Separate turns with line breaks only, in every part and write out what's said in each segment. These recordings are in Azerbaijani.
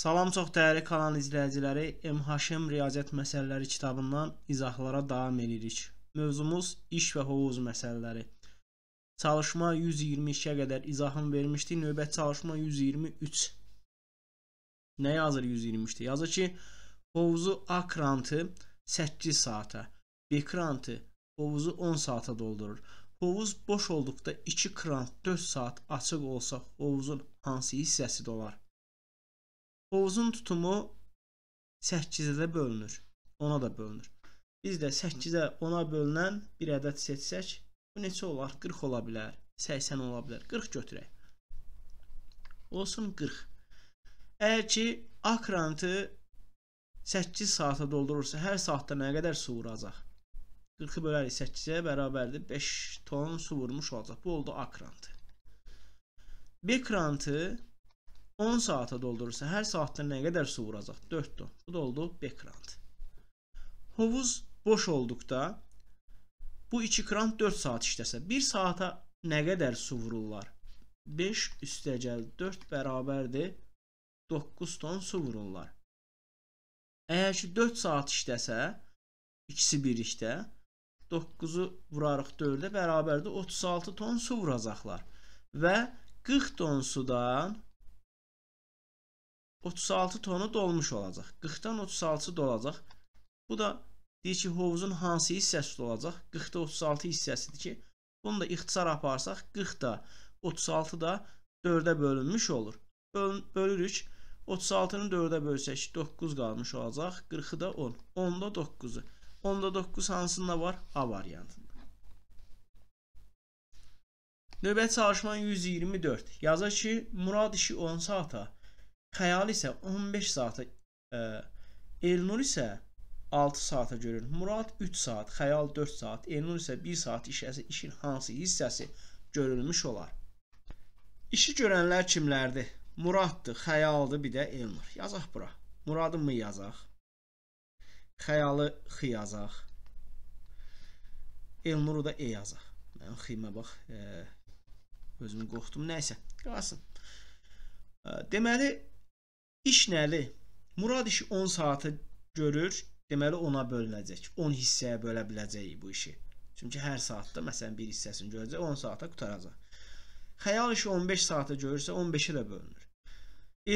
Salam çox dəyərli kanal izləyiciləri, MHM riyaziyyat məsələləri kitabından izahlara davam edirik. Mövzumuz iş və hovuz məsələləri. Çalışma 122-yə qədər izahını vermişdik, növbət çalışma 123. Nə yazır 123-də? Yazır ki, hovuzu A krantı 8 saata, B krantı hovuzu 10 saata doldurur. Hovuz boş olduqda 2 krant 4 saat açıq olsa hovuzun hansı hissəsi dolar? Oğuzun tutumu 8-də bölünür. 10-a da bölünür. Biz də 8-ə 10-a bölünən bir ədəd seçsək, bu neçə olar? 40 ola bilər, 80 ola bilər. 40 götürək. Olsun 40. Əgər ki, akrantı 8 saata doldurursa, hər saatda nə qədər su vuracaq? 40-ı bölərik 8-ə bərabərdir 5 ton su vurmuş olacaq. Bu oldu akrantı. B krantı 10 saata doldurursa hər saatda nə qədər su vuracaq? 4-dür. Bu da oldu background. Hovuz boş olduqda bu 2 krant 4 saat işləsə, 1 saata nə qədər su vururlar? 5 üstəgəl 4 bərabərdir 9 ton su vururlar. Əgər ki 4 saat işləsə, ikisi birlikdə 9-u vurarıq 4-ə bərabərdir 36 ton su vuracaqlar və 40 ton sudan 36 tonu dolmuş olacaq. 40-dan 36 dolacaq. Bu da deyir ki, hovuzun hansı hissəsi dolacaq? 40-da 36 hissəsidir ki, bunu da ixtisar aparsaq 40-da 36 da 4-ə bölünmüş olur. Böl bölürük. 36-nı 4-ə bölsək 9 qalmış olacaq. 40-ı da 10. 10-da 9-u. 10-da 9 hansında var? A variantında. Növbəti çalışma 124. Yazır ki, Murad işi 10 saata Xəyal isə 15 saata, ə, Elnur isə 6 saata görür. Murad 3 saat, xəyal 4 saat, Elnur isə 1 saat işəsi, işin hansı hissəsi görülmüş olar? İşi görənlər kimlərdir? Muraddır, xəyaldır, bir də Elnur. Yazaq bura. Muradı mı yazaq? Xəyalı xı yazaq. Elnuru da e yazaq. Mən xıymə bax, e, özümü qorxdum. Nəysə, qalsın. E, deməli, İş nəli? Murad işi 10 saatı görür, deməli ona bölünəcək. 10 hissəyə bölə biləcək bu işi. Çünki hər saatda məsələn bir hissəsini görəcək, 10 saata qutaracaq. Xəyal işi 15 saata görürsə 15-ə də bölünür.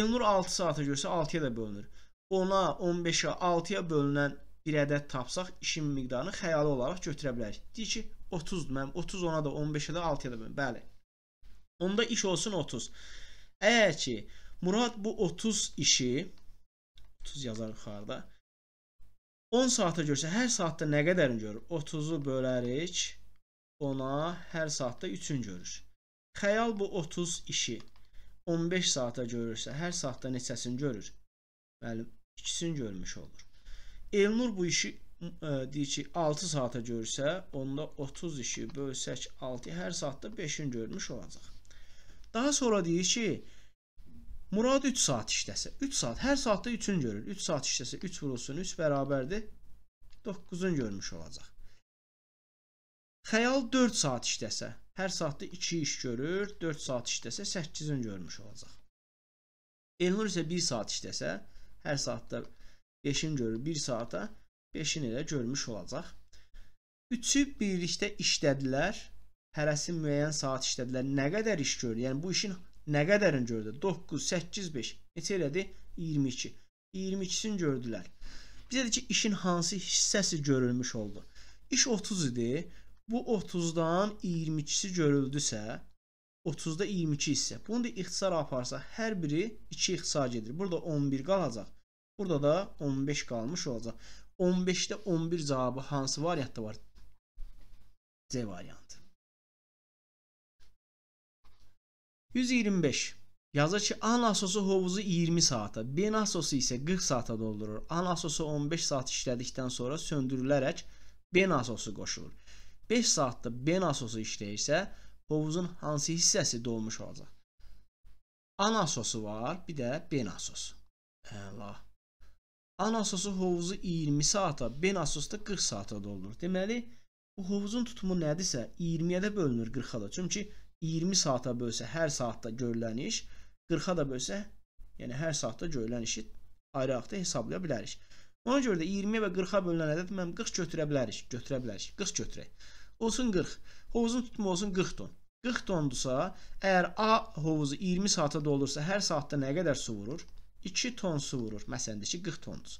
Elnur 6 saata görsə 6-ya da bölünür. 10-a, 15-ə, 6-ya bölünən bir ədəd tapsaq işin miqdarını xəyali olaraq götürə bilərik. Deyir ki 30-dur mənim, 30 ona da, 15-ə də, 6-ya da bölünür. Bəli. Onda iş olsun 30. Əgər ki Murad bu 30 işi 30 yazar yuxarıda. 10 saata görsə, hər saatda nə qədərini görür? 30-u bölərik 10-a, hər saatda 3-ün görür. Xəyal bu 30 işi 15 saata görürsə, hər saatda neçəsini görür? Bəli, ikisini görmüş olur. Elnur bu işi ə, e, deyir ki, 6 saata görsə, onda 30 işi bölsək 6, hər saatda 5-in görmüş olacaq. Daha sonra deyir ki, Murad 3 saat işləsə. 3 saat. Hər saatda 3-ün görür. 3 saat işləsə 3 vurulsun. 3 bərabərdir. 9-un görmüş olacaq. Xəyal 4 saat işləsə. Hər saatda 2 iş görür. 4 saat işləsə 8-ün görmüş olacaq. Elnur isə 1 saat işləsə. Hər saatda 5-in görür. 1 saata 5-in elə görmüş olacaq. Üçü birlikdə işlədilər. Hərəsi müəyyən saat işlədilər. Nə qədər iş görür? Yəni bu işin Nə qədərin gördü? 9, 8, 5. Neçə elədi? 22. 22-sini gördülər. Bizə dedi ki, işin hansı hissəsi görülmüş oldu? İş 30 idi. Bu 30-dan 22-si görüldüsə, 30-da 22 hissə. Bunu da ixtisara aparsa, hər biri 2 ixtisar gedir. Burada 11 qalacaq. Burada da 15 qalmış olacaq. 15-də 11 cavabı hansı variantda var? C variantı. 125. Yazıçı A nasosu hovuzu 20 saata, B nasosu isə 40 saata doldurur. A nasosu 15 saat işlədikdən sonra söndürülərək B nasosu qoşulur. 5 saatda B nasosu işləyirsə, hovuzun hansı hissəsi dolmuş olacaq? A nasosu var, bir də B nasosu. Əla. A nasosu hovuzu 20 saata, B nasosu da 40 saata doldurur. Deməli, bu hovuzun tutumu nədirsə 20-yə də bölünür 40-a da. Çünki 40 20 saata bölsə hər saatda görülən iş, 40-a da bölsə, yəni hər saatda görülən işi ayrı-ayrı hesablaya bilərik. Ona görə də 20-yə və 40-a bölünən ədəd mən 40 götürə bilərik, götürə bilərik. 40 götürək. Olsun 40. Hovuzun tutma olsun 40 ton. 40 tondursa, əgər A hovuzu 20 saata dolursa, hər saatda nə qədər su vurur? 2 ton su vurur. Məsələn, ki 40 tondur.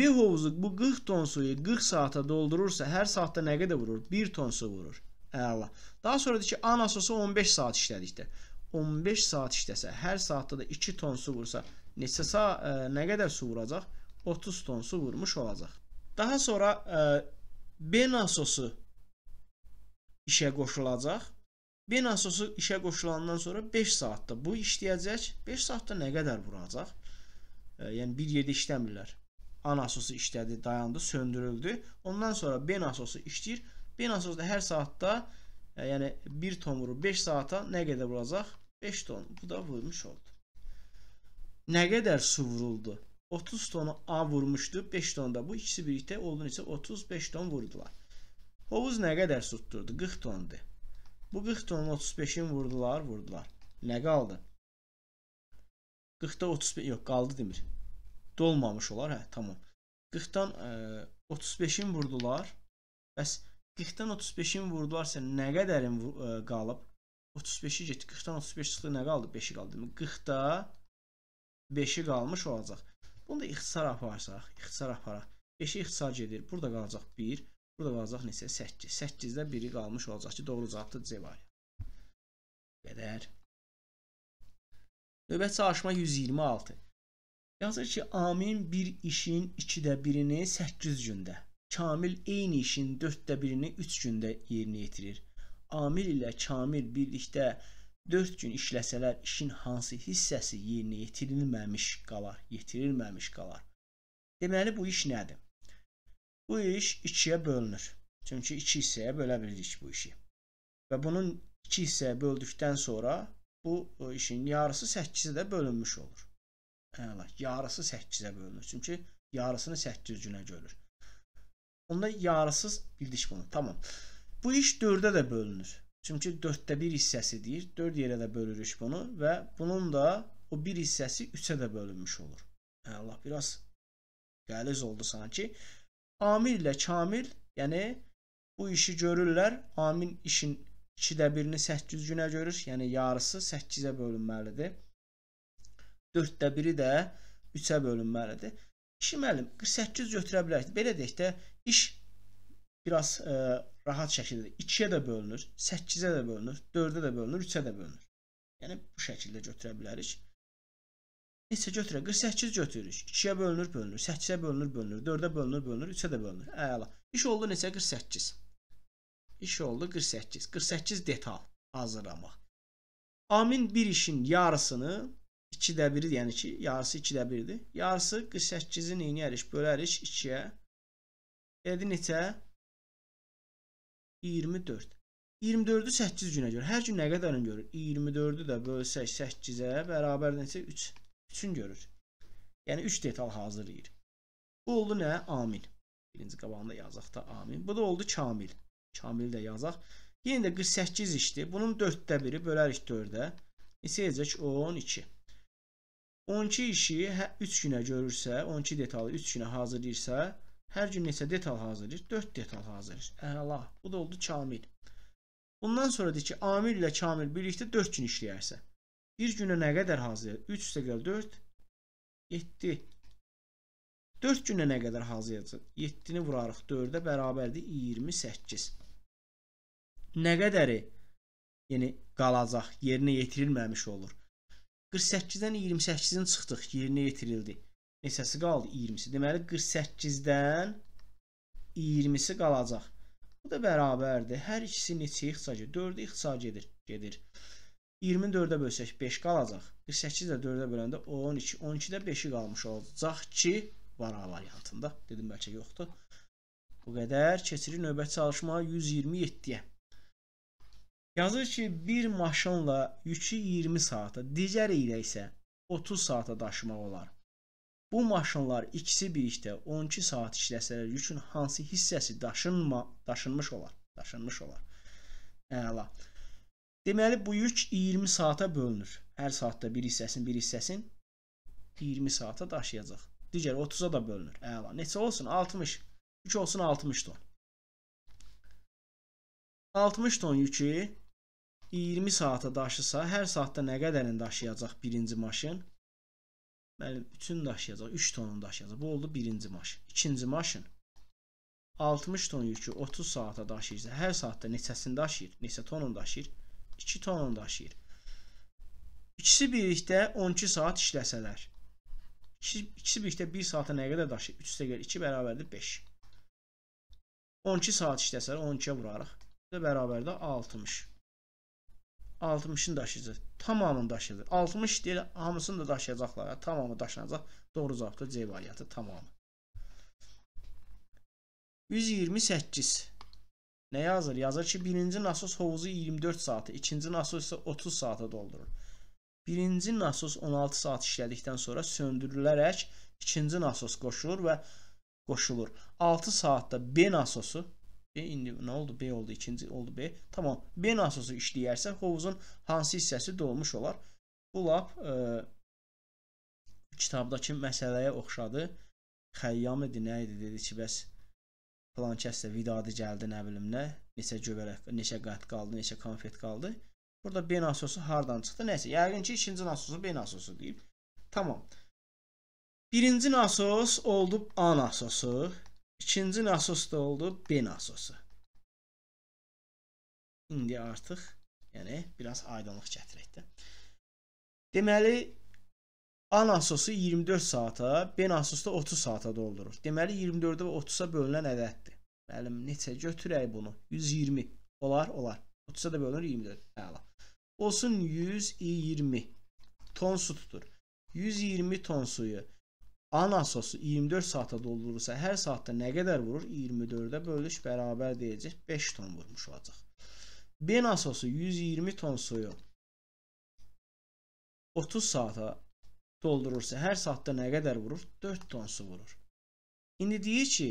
B hovuzu bu 40 ton suyu 40 saata doldurursa, hər saatda nə qədər vurur? 1 ton su vurur. Əla. Daha sonra deyir ki, A nasosu 15 saat işlədikdə. 15 saat işləsə, hər saatda da 2 ton su vursa, neçə sa ə, e, nə qədər su vuracaq? 30 ton su vurmuş olacaq. Daha sonra ə, e, B nasosu işə qoşulacaq. B nasosu işə qoşulandan sonra 5 saatda bu işləyəcək. 5 saatda nə qədər vuracaq? Ə, e, yəni bir yerdə işləmirlər. A nasosu işlədi, dayandı, söndürüldü. Ondan sonra B nasosu işləyir. Beynəlxalqda hər saatda, ə, e, yəni 1 ton vurur. 5 saata nə qədər vuracaq? 5 ton. Bu da vurmuş oldu. Nə qədər su vuruldu? 30 tonu A vurmuşdu, 5 ton da bu ikisi birlikdə olduğunu isə 35 ton vurdular. Hovuz nə qədər su tutdurdu? 40 tondu. Bu 40 tonun 35-ini vurdular, vurdular. Nə qaldı? 40-da 35 yox, qaldı demir. Dolmamış olar, hə, tamam. 40-dan 35-ini e, vurdular. Bəs 40-dan 35-in vurdularsa nə qədərin e, qalıb? 35-i getdi. 40-dan 35 çıxdı, nə qaldı? 5-i qaldı. 40-da 5-i qalmış olacaq. Bunu da ixtisar aparsaq, ixtisar aparaq. 5-i ixtisar gedir. Burada qalacaq 1, burada qalacaq neçə? 8. 8-də 1-i qalmış olacaq ki, doğru cavabdır C variantı. Qədər. Növbətçi aşma 126. Yazır ki, Amin bir işin 2-də 1-ini 8 gündə Kamil eyni işin dörddə birini üç gündə yerinə yetirir. Amil ilə kamil birlikdə 4 gün işləsələr işin hansı hissəsi yerinə yetirilməmiş qalar, yetirilməmiş qalar. Deməli bu iş nədir? Bu iş ikiyə bölünür. Çünki iki hissəyə bölə bildik bu işi. Və bunun iki hissəyə böldükdən sonra bu işin yarısı 8-ə də bölünmüş olur. Əla, yarısı 8-ə bölünür. Çünki yarısını 8 günə görür. Onda yarısız bildik bunu. Tamam. Bu iş 4-ə də bölünür. Çünki 4-də 1 hissəsi deyir. 4 yerə də bölürük bunu və bunun da o 1 hissəsi 3-ə də bölünmüş olur. Hə, Allah biraz qəliz oldu sanki. Amil ilə Kamil, yəni bu işi görürlər. Amil işin 2-də 1-ni 8 günə görür. Yəni yarısı 8-ə bölünməlidir. 4-də 1-i də 3-ə bölünməlidir. Kişi müəllim 48 götürə bilərsiniz. Belə deyək də iş biraz e, rahat şəkildə 2-yə də bölünür, 8-ə də bölünür, 4-ə də bölünür, 3-ə də bölünür. Yəni bu şəkildə götürə bilərik. Neçə götürək? 48 götürürük. 2-yə bölünür, bölünür, 8-ə bölünür, bölünür, 4-ə bölünür, bölünür, 3-ə də bölünür. Əla. İş oldu neçə? 48. İş oldu 48. 48 detal hazırlamaq. Amin bir işin yarısını 2-də 1-i, yəni 2, yarısı 2-də 1-dir. Yarısı 48-i neynəyərik? Bölərik 2-yə. Elədi neçə? 24. 24-ü 8 günə görür. Hər gün nə qədərini görür? 24-ü də bölsək 8-ə bərabər neçə? 3. 3-ün görür. Yəni 3 detal hazırlayır. Bu oldu nə? Amil. Birinci qabağında yazaq da amil. Bu da oldu kamil. Kamili də yazaq. Yenə də 48 işdir. Bunun 4-də 1-i bölərik 4-ə. Neçə edəcək? 12. 12 işi 3 hə, günə görürsə, 12 detalı 3 günə hazırlayırsa, hər gün neçə detal hazırlayır? 4 detal hazırlayır. Əla. Bu da oldu kamil. Bundan sonra deyir ki, amil ilə kamil birlikdə 4 gün işləyərsə, bir günə nə qədər hazırlayır? 3 üstə gəl 4 7 4 günə nə qədər hazırlayacaq? 7-ni vurarıq 4-ə bərabərdir 28. Nə qədəri yəni qalacaq, yerinə yetirilməmiş olur. 48-dən 28-ini çıxdıq, yerinə yetirildi. Neçəsi qaldı? 20-si. Deməli 48-dən 20-si qalacaq. Bu da bərabərdir. Hər ikisi neçəyə ixtisar gedir? 4-ə ixtisar gedir. gedir. 24-ə bölsək 5 qalacaq. 48-də 4-ə böləndə 12. 12-də 5-i qalmış olacaq ki, var A variantında. Dedim bəlkə yoxdur. Bu qədər. Keçirik növbət çalışma 127-yə. Yazır ki, bir maşınla yükü 20 saata, digəri ilə isə 30 saata daşımaq olar. Bu maşınlar ikisi birlikdə 12 saat işləsələr, yükün hansı hissəsi daşınma, daşınmış olar? Daşınmış olar. Əla. Deməli bu yük 20 saata bölünür. Hər saatda bir hissəsin, bir hissəsin 20 saata daşıyacaq. Digər 30-a da bölünür. Əla. Neçə olsun? 60. Yük olsun 60 ton. 60 ton yükü 20 saata daşısa, hər saatda nə qədərini daşıyacaq birinci maşın? Bəli, bütün daşıyacaq, 3 tonun daşıyacaq. Bu oldu birinci maşın. İkinci maşın 60 ton yükü 30 saata daşıyırsa, hər saatda neçəsini daşıyır? Neçə tonun daşıyır? 2 tonun daşıyır. İkisi birlikdə 12 saat işləsələr. İkisi, ikisi birlikdə 1 saata nə qədər daşıyır? 3 üstə gəlir 2 bərabərdir 5. 12 saat işləsələr 12-yə vurarıq. Bu da bərabərdir 60. 60-ını daşıyacaq. Tamamını daşıyacaq. 60 deyil, hamısını da daşıyacaqlar. Tamamı daşınacaq. Doğru cavabdır C variantı tamamı. 128. Nə yazır? Yazır ki, birinci nasos hovuzu 24 saatı, ikinci nasos isə 30 saata doldurur. Birinci nasos 16 saat işlədikdən sonra söndürülərək ikinci nasos qoşulur və qoşulur. 6 saatda B nasosu B indi nə oldu? B oldu, ikinci oldu B. Tamam. B nasosu işləyərsə hovuzun hansı hissəsi dolmuş olar? Bu lap e, kitabdakı məsələyə oxşadı. Xəyyam idi, nə idi dedi ki, bəs falan kəs də vidadı gəldi, nə bilim nə, neçə göbələk, neçə qat qaldı, neçə konfet qaldı. Burada B nasosu hardan çıxdı? Nəysə, yəqin ki, ikinci nasosu B nasosu deyib. Tamam. Birinci nasos oldu A nasosu. İkinci nasos da oldu B nasosu. İndi artıq yəni biraz aydınlıq gətirək də. Deməli A nasosu 24 saata, B nasosu da 30 saata doldurur. Deməli 24-ə və 30-a bölünən ədəddir. Müəllim neçə götürək bunu? 120. Olar, olar. 30-a da bölünür 24. Əla. Olsun 120 ton su tutur. 120 ton suyu A nasosu 24 saata doldurursa, hər saatda nə qədər vurur? 24-də bölüş bərabər deyəcək 5 ton vurmuş olacaq. B nasosu 120 ton suyu 30 saata doldurursa, hər saatda nə qədər vurur? 4 ton su vurur. İndi deyir ki,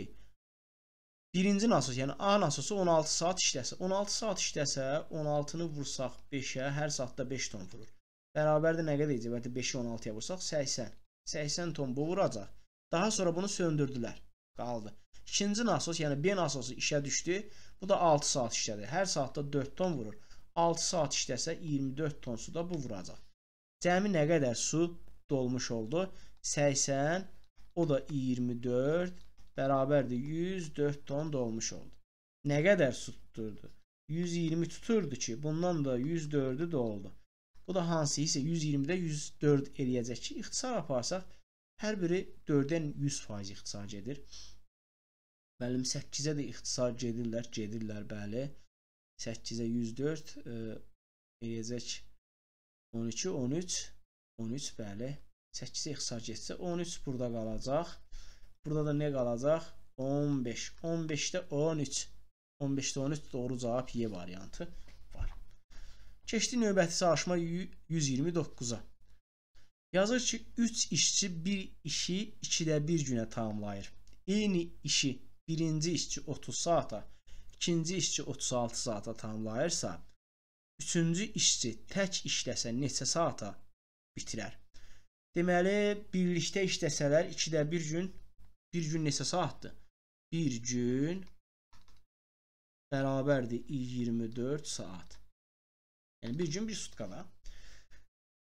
birinci nasos, yəni A nasosu 16 saat işləsə, 16 saat işləsə, 16-nı vursaq 5-ə, hər saatda 5 ton vurur. Bərabərdə nə qədər edəcək? Bəlkə 5-i 16-ya vursaq 80. 80 ton bu vuracaq. Daha sonra bunu söndürdülər. Qaldı. İkinci nasos, yəni B nasosu işə düşdü. Bu da 6 saat işlədi. Hər saatda 4 ton vurur. 6 saat işləsə 24 ton su da bu vuracaq. Cəmi nə qədər su dolmuş oldu? 80, o da 24, bərabərdir 104 ton dolmuş oldu. Nə qədər su tuturdu? 120 tuturdu ki, bundan da 104-ü doldu. Bu da hansı isə 120-də 104 eləyəcək ki, ixtisar aparsaq, hər biri 4-dən 100% ixtisar gedir. Müəllim 8-ə də ixtisar gedirlər, gedirlər, bəli. 8-ə 104 e, eləyəcək 12, 13, 13, bəli. 8-ə ixtisar getsə 13 burada qalacaq. Burada da nə qalacaq? 15. 15-də 13. 15-də 13 doğru cavab Y variantı. Keçdi növbəti soruşma 129-a. Yazır ki, 3 işçi bir işi 2-də 1 günə tamamlayır. Eyni işi birinci işçi 30 saata, ikinci işçi 36 saata tamamlayırsa, üçüncü işçi tək işləsə neçə saata bitirər? Deməli, birlikdə işləsələr 2-də 1 gün, 1 gün neçə saatdır? 1 gün bərabərdir 24 saat. Yəni bir gün bir sutkada.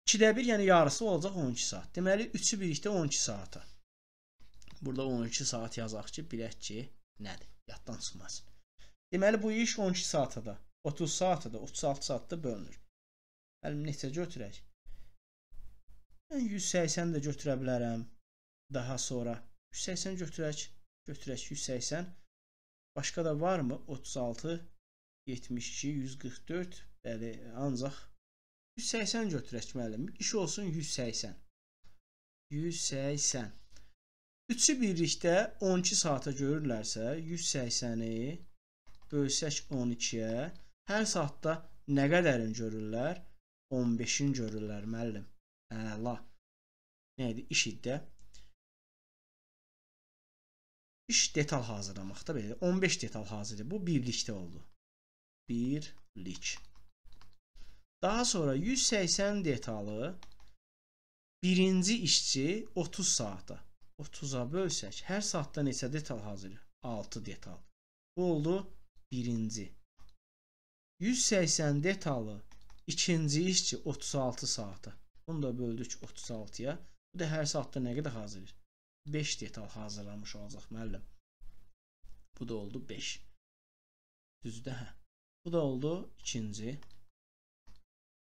2-də 1, yəni yarısı olacaq 12 saat. Deməli 3-ü birlikdə 12 saata. Burada 12 saat yazaq ki, bilək ki, nədir? Yaddan çıxmasın. Deməli bu iş 12 saata da, 30 saata da, 36 saatda bölünür. Əlim necə götürək? Mən 180 də götürə bilərəm. Daha sonra 180 götürək, götürək 180. Başqa da varmı? 36, 72, 144, Bəli, ancaq 180 götürək müəllim. İş olsun 180. 180. Üçü birlikdə 12 saata görürlərsə, 180-i bölsək 12-yə, hər saatda nə qədərin görürlər? 15-in görürlər müəllim. Əla. Nə idi iş iddə? İş detal hazırlamaqda belə 15 detal hazırdır. Bu birlikdə oldu. Birlik. Daha sonra 180 detalı birinci işçi 30 saata. 30-a bölsək, hər saatda neçə detal hazırlayır? 6 detal. Bu oldu birinci. 180 detalı ikinci işçi 36 saata. Bunu da böldük 36-ya. Bu da hər saatda nə qədər hazırlayır? 5 detal hazırlamış olacaq müəllim. Bu da oldu 5. Düzdür, hə. Bu da oldu ikinci.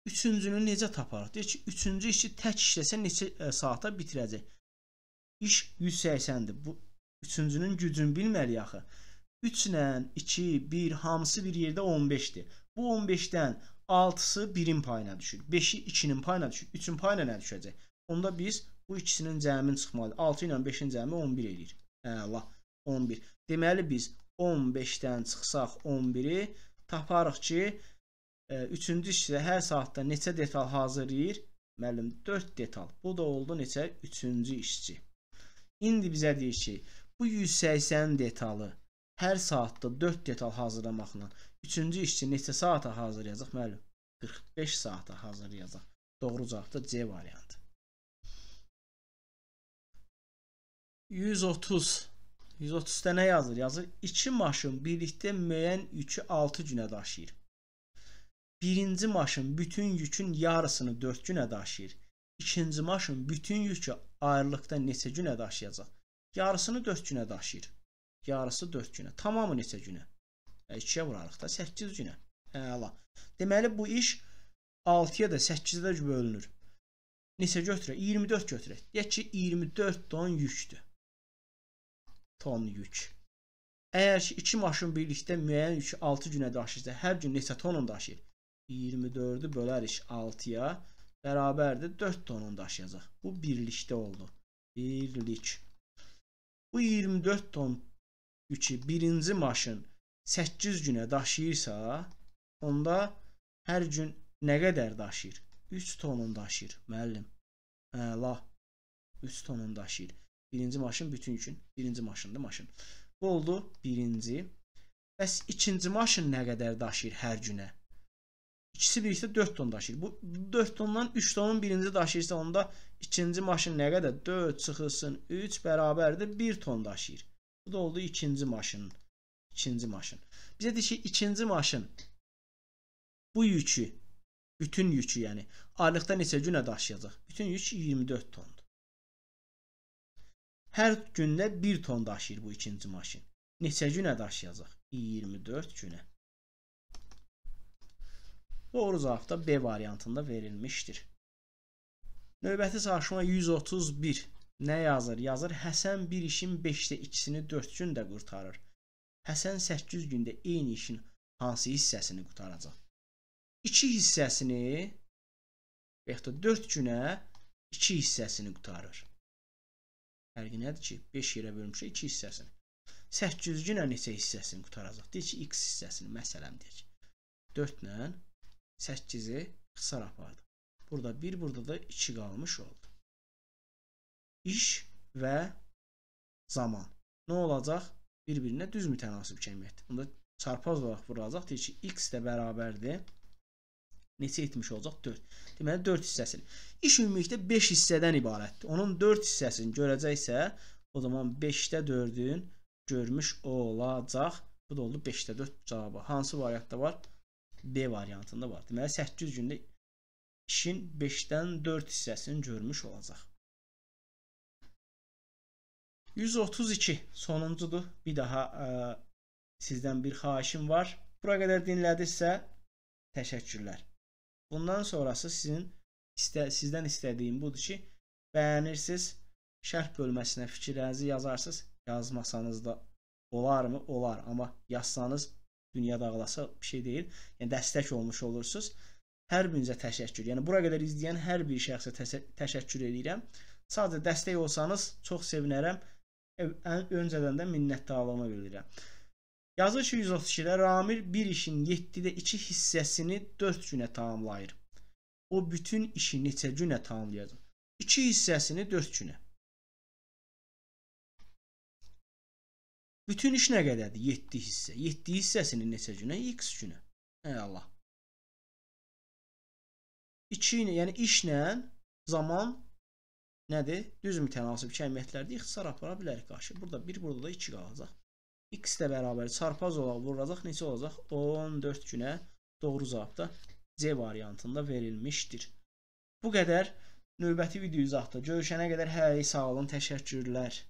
Üçüncünü necə taparıq? Deyir ki, üçüncü işi tək işləsə neçə ə, e, saata bitirəcək? İş 180-dir. Bu üçüncünün gücünü bilməliyik axı. 3 ilə 2, 1 hamısı bir yerdə 15-dir. Bu 15-dən 6-sı 1-in payına düşür. 5-i 2-nin payına düşür. 3-ün payına nə düşəcək? Onda biz bu ikisinin cəmini çıxmalı. 6 ilə 5-in cəmi 11 eləyir. Əla, hə, 11. Deməli biz 15-dən çıxsaq 11-i taparıq ki, üçüncü işlə hər saatda neçə detal hazırlayır? Müəllim 4 detal. Bu da oldu neçə? Üçüncü işçi. İndi bizə deyir ki, bu 180 detalı hər saatda 4 detal hazırlamaqla üçüncü işçi neçə saata hazırlayacaq müəllim? 45 saata hazırlayacaq. Doğru cavab da C variantı. 130 130-də nə yazır? Yazır 2 maşın birlikdə müəyyən yükü 6 günə daşıyır. Birinci maşın bütün yükün yarısını 4 günə daşıyır. İkinci maşın bütün yükü ayrılıqda neçə günə daşıyacaq? Yarısını 4 günə daşıyır. Yarısı 4 günə. Tamamı neçə günə? 2-yə e, vurarıq da 8 günə. Əla. Hə, Deməli bu iş 6-ya da 8-də bölünür. Neçə götürək? 24 götürək. Deyək ki 24 ton yükdür. Ton yük. Əgər ki 2 maşın birlikdə müəyyən yükü 6 günə daşıyırsa, hər gün neçə tonun daşıyır? 24-ü bölərik 6-ya. Bərabərdir 4 tonun daşıyacaq. Bu birlikdə oldu. Birlik. Bu 24 ton yükü birinci maşın 8 günə daşıyırsa, onda hər gün nə qədər daşıyır? 3 tonun daşıyır, müəllim. Əla. 3 tonun daşıyır. Birinci maşın bütün gün. Birinci maşındır maşın. Bu oldu birinci. Bəs ikinci maşın nə qədər daşıyır hər günə? İkisi birlikdə 4 ton daşıyır. Bu 4 tondan 3 tonun birinci daşıyırsa onda ikinci maşın nə qədər? 4 çıxılsın 3 bərabərdir 1 ton daşıyır. Bu da oldu ikinci maşının. İkinci maşın. Bizə deyir ki, ikinci maşın bu yükü, bütün yükü yəni aylıqda neçə günə daşıyacaq? Bütün yük 24 tondur. Hər gündə 1 ton daşıyır bu ikinci maşın. Neçə günə daşıyacaq? 24 günə. Doğru cavab B variantında verilmişdir. Növbəti soruşma 131. Nə yazır? Yazır Həsən bir işin 5-də 2-sini 4 gündə qurtarır. Həsən 8 gündə eyni işin hansı hissəsini qurtaracaq? 2 hissəsini və ya da 4 günə 2 hissəsini qurtarır. Fərqi nədir ki? 5 yerə bölmüşük 2 hissəsini. 800 günə neçə hissəsini qutaracaq? Deyir ki, x hissəsini məsələn deyək. 4 ilə 8-i qısar apardı. Burada 1, burada da 2 qalmış oldu. İş və zaman. Nə olacaq? Bir-birinə düz mütənasib kəmiyyətdir. Bunda çarpaz olaraq vurulacaq. Deyir ki, x də bərabərdir. Neçə etmiş olacaq? 4. Deməli, 4 hissəsini. İş ümumilikdə 5 hissədən ibarətdir. Onun 4 hissəsini görəcəksə, o zaman 5-də 4-ün görmüş olacaq. Bu da oldu 5-də 4 cavabı. Hansı variantda var? B variantında var. Deməli 8 gündə işin 5-dən 4 hissəsini görmüş olacaq. 132 sonuncudur. Bir daha ə, e, sizdən bir xahişim var. Bura qədər dinlədinizsə təşəkkürlər. Bundan sonrası sizin istə, sizdən istədiyim budur ki, bəyənirsiniz, şərh bölməsinə fikirlərinizi yazarsınız. Yazmasanız da olarmı? Olar, amma yazsanız dünya dağılasa bir şey deyil. Yəni dəstək olmuş olursunuz. Hər birinizə təşəkkür. Yəni bura qədər izləyən hər bir şəxsə təşəkkür edirəm. Sadəcə dəstək olsanız çox sevinərəm. Öncədən də minnətdarlığımı bildirirəm. Yazır ki, 132-də Ramil bir işin 7-də 2 hissəsini 4 günə tamamlayır. O bütün işi neçə günə tamamlayacaq? 2 hissəsini 4 günə. Bütün iş nə qədərdir? 7 hissə. 7 hissəsini neçə günə? X günə. Ey Allah. 2 ilə, yəni işlə zaman nədir? Düz mütənasib kəmiyyətlərdə ixtisar apara bilərik qarşı. Burada 1, burada da 2 qalacaq. X də bərabər çarpaz olaraq vurulacaq. Neçə olacaq? 14 günə doğru cavab da C variantında verilmişdir. Bu qədər növbəti video izahda görüşənə qədər hər sağ olun, təşəkkürlər.